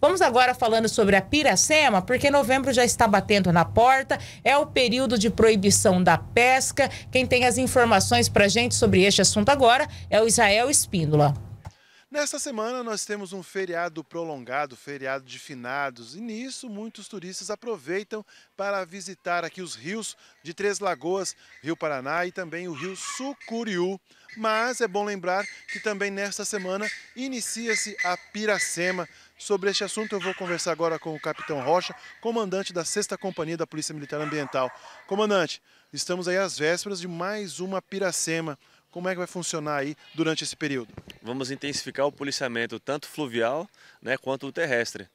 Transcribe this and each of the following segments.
Vamos agora falando sobre a Piracema, porque novembro já está batendo na porta, é o período de proibição da pesca. Quem tem as informações para gente sobre este assunto agora é o Israel Espíndola. Nesta semana nós temos um feriado prolongado, feriado de finados, e nisso muitos turistas aproveitam para visitar aqui os rios de Três Lagoas, Rio Paraná e também o Rio Sucuriú. Mas é bom lembrar que também nesta semana inicia-se a Piracema. Sobre este assunto eu vou conversar agora com o Capitão Rocha, comandante da 6 Companhia da Polícia Militar Ambiental. Comandante, estamos aí às vésperas de mais uma Piracema. Como é que vai funcionar aí durante esse período? Vamos intensificar o policiamento tanto fluvial né, quanto terrestre.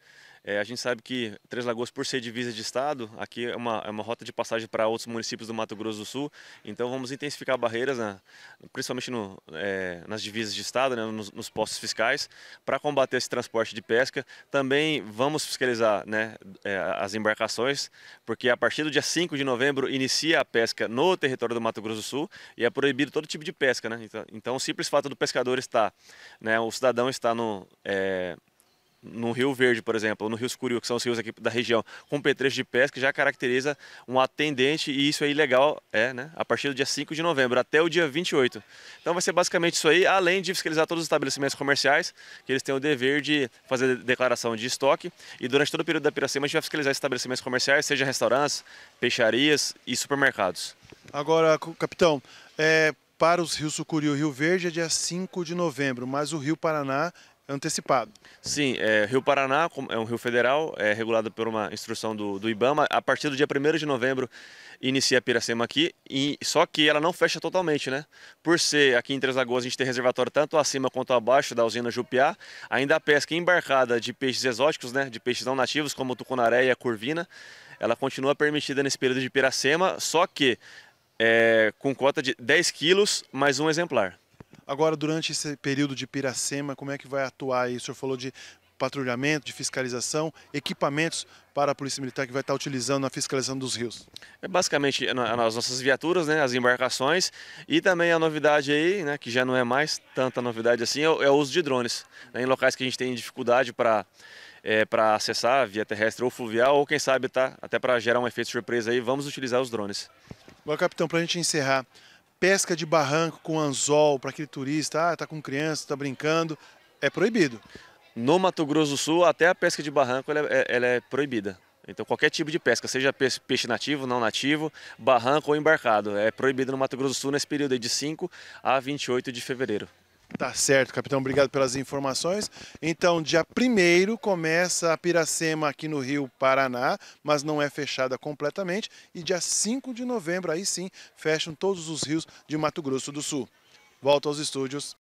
É, a gente sabe que Três Lagoas, por ser divisa de estado, aqui é uma, é uma rota de passagem para outros municípios do Mato Grosso do Sul, então vamos intensificar barreiras, né principalmente no, é, nas divisas de estado, né, nos, nos postos fiscais, para combater esse transporte de pesca. Também vamos fiscalizar né, é, as embarcações, porque a partir do dia 5 de novembro inicia a pesca no território do Mato Grosso do Sul e é proibido todo tipo de pesca. Né? Então, então o simples fato do pescador estar, né, o cidadão estar no... É, no Rio Verde, por exemplo, ou no Rio Escurio, que são os rios aqui da região, com petrecho de pesca, já caracteriza um atendente, e isso é ilegal, é, né? A partir do dia 5 de novembro até o dia 28. Então vai ser basicamente isso aí, além de fiscalizar todos os estabelecimentos comerciais, que eles têm o dever de fazer declaração de estoque, e durante todo o período da piracema a gente vai fiscalizar estabelecimentos comerciais, seja restaurantes, peixarias e supermercados. Agora, capitão, é, para os rios Sucuri e o Rio Verde é dia 5 de novembro, mas o Rio Paraná antecipado. Sim, é, Rio Paraná é um rio federal, é regulado por uma instrução do, do IBAMA. A partir do dia 1 de novembro inicia a Piracema aqui, e, só que ela não fecha totalmente, né? Por ser aqui em Três Lagoas, a gente tem reservatório tanto acima quanto abaixo da usina Jupiá, ainda a pesca embarcada de peixes exóticos, né? De peixes não nativos, como tucunaré e a curvina, ela continua permitida nesse período de Piracema, só que é, com cota de 10 quilos mais um exemplar. Agora, durante esse período de Piracema, como é que vai atuar aí? O senhor falou de patrulhamento, de fiscalização, equipamentos para a Polícia Militar que vai estar utilizando na fiscalização dos rios? É basicamente as nossas viaturas, né, as embarcações e também a novidade aí, né, que já não é mais tanta novidade assim, é o, é uso de drones. Né, em locais que a gente tem dificuldade para é, para acessar via terrestre ou fluvial, ou quem sabe tá, até para gerar um efeito surpresa aí, vamos utilizar os drones. Bom, capitão, para a gente encerrar, pesca de barranco com anzol para aquele turista, ah, tá com criança, tá brincando, é proibido. No Mato Grosso do Sul, até a pesca de barranco ela é, ela é proibida. Então qualquer tipo de pesca, seja peixe nativo, não nativo, barranco ou embarcado, é proibido no Mato Grosso do Sul nesse período de 5 a 28 de fevereiro. Tá certo, capitão. Obrigado pelas informações. Então, dia 1 começa a Piracema aqui no Rio Paraná, mas não é fechada completamente. E dia 5 de novembro, aí sim, fecham todos os rios de Mato Grosso do Sul. Volto aos estúdios.